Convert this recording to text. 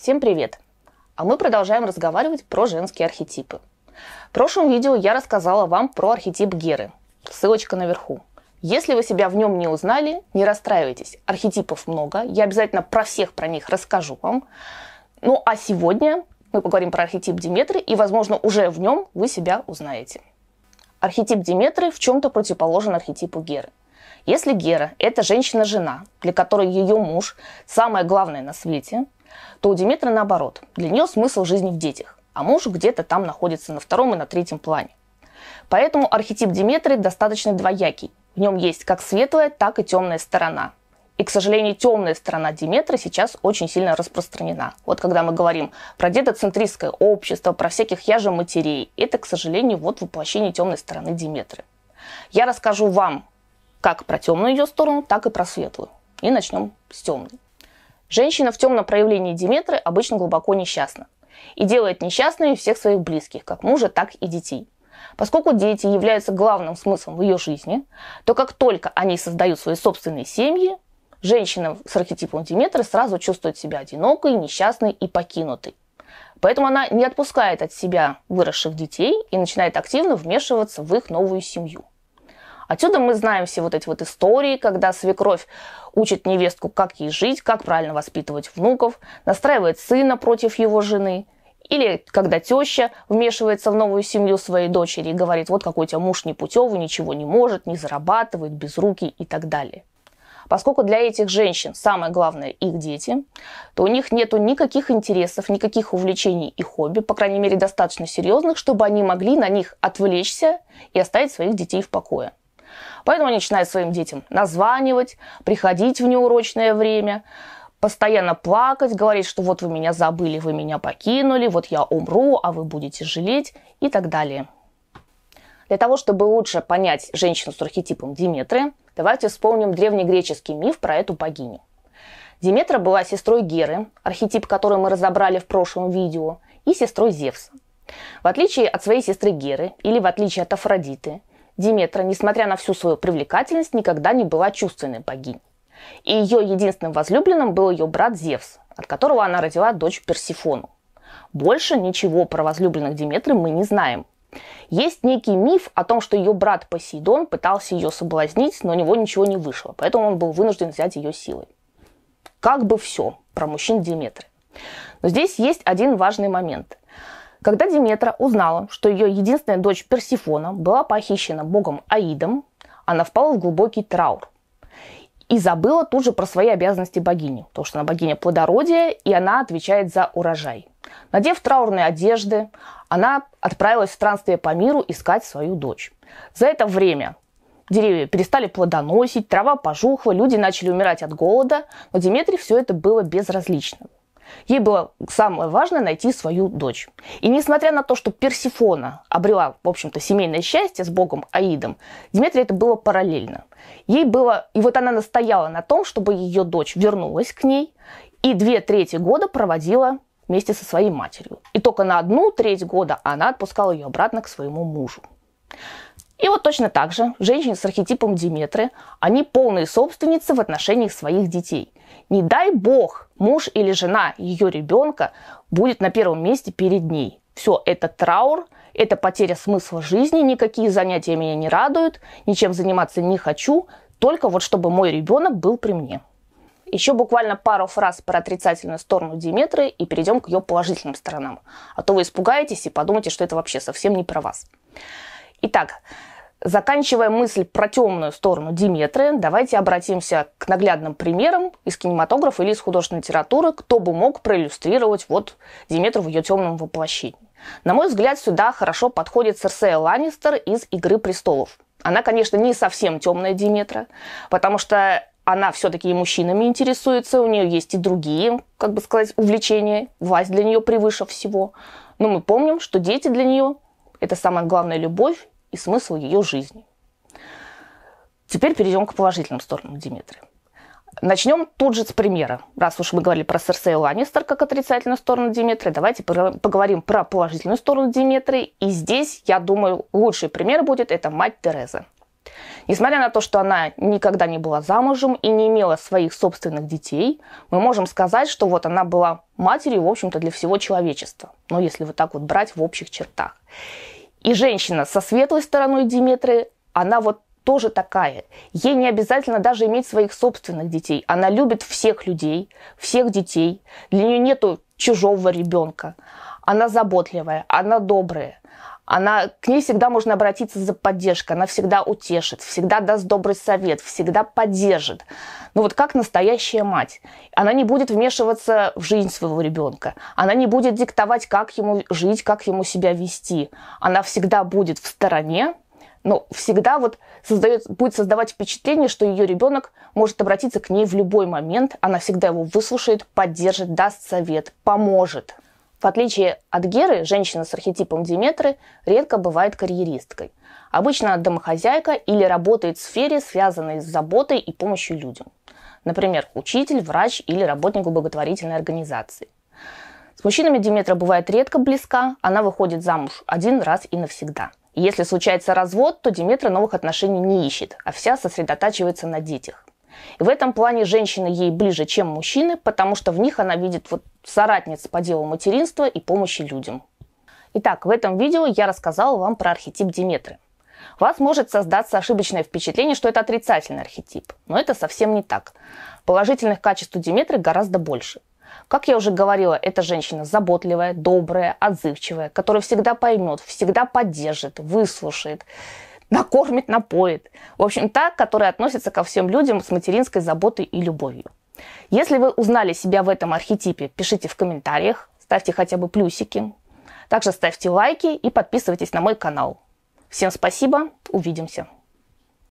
Всем привет! А мы продолжаем разговаривать про женские архетипы. В прошлом видео я рассказала вам про архетип Геры. Ссылочка наверху. Если вы себя в нем не узнали, не расстраивайтесь. Архетипов много. Я обязательно про всех про них расскажу вам. Ну а сегодня мы поговорим про архетип Диметры, и, возможно, уже в нем вы себя узнаете. Архетип Диметры в чем-то противоположен архетипу Геры. Если Гера – это женщина-жена, для которой ее муж – самое главное на свете – то у Диметры наоборот. Для нее смысл жизни в детях, а муж где-то там находится на втором и на третьем плане. Поэтому архетип Диметры достаточно двоякий. В нем есть как светлая, так и темная сторона. И, к сожалению, темная сторона Диметры сейчас очень сильно распространена. Вот когда мы говорим про дедоцентристское общество, про всяких я же матерей, это, к сожалению, вот воплощение темной стороны Диметры. Я расскажу вам как про темную ее сторону, так и про светлую. И начнем с темной. Женщина в темном проявлении Диметры обычно глубоко несчастна и делает несчастными всех своих близких, как мужа, так и детей. Поскольку дети являются главным смыслом в ее жизни, то как только они создают свои собственные семьи, женщина с архетипом Диметры сразу чувствует себя одинокой, несчастной и покинутой. Поэтому она не отпускает от себя выросших детей и начинает активно вмешиваться в их новую семью. Отсюда мы знаем все вот эти вот истории, когда свекровь учит невестку, как ей жить, как правильно воспитывать внуков, настраивает сына против его жены. Или когда теща вмешивается в новую семью своей дочери и говорит, вот какой у тебя муж непутевый, ничего не может, не зарабатывает, без руки и так далее. Поскольку для этих женщин самое главное их дети, то у них нет никаких интересов, никаких увлечений и хобби, по крайней мере, достаточно серьезных, чтобы они могли на них отвлечься и оставить своих детей в покое. Поэтому они начинают своим детям названивать, приходить в неурочное время, постоянно плакать, говорить, что вот вы меня забыли, вы меня покинули, вот я умру, а вы будете жалеть и так далее. Для того, чтобы лучше понять женщину с архетипом Диметры, давайте вспомним древнегреческий миф про эту богиню. Диметра была сестрой Геры, архетип которой мы разобрали в прошлом видео, и сестрой Зевса. В отличие от своей сестры Геры или в отличие от Афродиты, Диметра, несмотря на всю свою привлекательность, никогда не была чувственной богиней. И ее единственным возлюбленным был ее брат Зевс, от которого она родила дочь Персифону. Больше ничего про возлюбленных Диметры мы не знаем. Есть некий миф о том, что ее брат Посейдон пытался ее соблазнить, но у него ничего не вышло, поэтому он был вынужден взять ее силой. Как бы все про мужчин Диметры. Но здесь есть один важный момент. Когда Диметра узнала, что ее единственная дочь Персифона была похищена богом Аидом, она впала в глубокий траур и забыла тут же про свои обязанности богини, потому что она богиня плодородия, и она отвечает за урожай. Надев траурные одежды, она отправилась в странствие по миру искать свою дочь. За это время деревья перестали плодоносить, трава пожухла, люди начали умирать от голода, но Диметре все это было безразлично. Ей было самое важное найти свою дочь. И несмотря на то, что Персифона обрела, в общем-то, семейное счастье с богом Аидом, Диметрия это было параллельно. Ей было, и вот она настояла на том, чтобы ее дочь вернулась к ней, и две трети года проводила вместе со своей матерью. И только на одну треть года она отпускала ее обратно к своему мужу. И вот точно так же женщины с архетипом Диметры, они полные собственницы в отношении своих детей. Не дай бог, муж или жена ее ребенка будет на первом месте перед ней. Все, это траур, это потеря смысла жизни, никакие занятия меня не радуют, ничем заниматься не хочу, только вот чтобы мой ребенок был при мне. Еще буквально пару фраз про отрицательную сторону Диметры и перейдем к ее положительным сторонам. А то вы испугаетесь и подумаете, что это вообще совсем не про вас. Итак, Заканчивая мысль про темную сторону Диметры, давайте обратимся к наглядным примерам из кинематографа или из художественной литературы, кто бы мог проиллюстрировать вот Диметру в ее темном воплощении. На мой взгляд, сюда хорошо подходит Серсея Ланнистер из «Игры престолов». Она, конечно, не совсем темная Диметра, потому что она все-таки и мужчинами интересуется, у нее есть и другие, как бы сказать, увлечения. Власть для нее превыше всего. Но мы помним, что дети для нее – это самая главная любовь, и смысл ее жизни. Теперь перейдем к положительным сторонам Диметры. Начнем тут же с примера. Раз уж мы говорили про Серсею Ланнистер как отрицательную сторону Диметры, давайте поговорим про положительную сторону Диметры. И здесь, я думаю, лучший пример будет это мать Тереза. Несмотря на то, что она никогда не была замужем и не имела своих собственных детей, мы можем сказать, что вот она была матерью, в общем-то, для всего человечества. Но ну, если вот так вот брать в общих чертах. И женщина со светлой стороной Диметры, она вот тоже такая. Ей не обязательно даже иметь своих собственных детей. Она любит всех людей, всех детей. Для нее нету чужого ребенка. Она заботливая, она добрая, она, к ней всегда можно обратиться за поддержкой, она всегда утешит, всегда даст добрый совет, всегда поддержит. Ну вот как настоящая мать. Она не будет вмешиваться в жизнь своего ребенка, она не будет диктовать, как ему жить, как ему себя вести. Она всегда будет в стороне, но всегда вот создает, будет создавать впечатление, что ее ребенок может обратиться к ней в любой момент. Она всегда его выслушает, поддержит, даст совет, поможет. В отличие от Геры, женщина с архетипом Диметры редко бывает карьеристкой. Обычно домохозяйка или работает в сфере, связанной с заботой и помощью людям. Например, учитель, врач или работник благотворительной организации. С мужчинами Диметра бывает редко близка, она выходит замуж один раз и навсегда. если случается развод, то Диметра новых отношений не ищет, а вся сосредотачивается на детях. И в этом плане женщины ей ближе, чем мужчины, потому что в них она видит вот соратниц по делу материнства и помощи людям. Итак, в этом видео я рассказала вам про архетип Диметры. У вас может создаться ошибочное впечатление, что это отрицательный архетип, но это совсем не так. Положительных качеств у Диметры гораздо больше. Как я уже говорила, эта женщина заботливая, добрая, отзывчивая, которая всегда поймет, всегда поддержит, выслушает, накормит, напоит. В общем, та, которая относится ко всем людям с материнской заботой и любовью. Если вы узнали себя в этом архетипе, пишите в комментариях, ставьте хотя бы плюсики. Также ставьте лайки и подписывайтесь на мой канал. Всем спасибо, увидимся.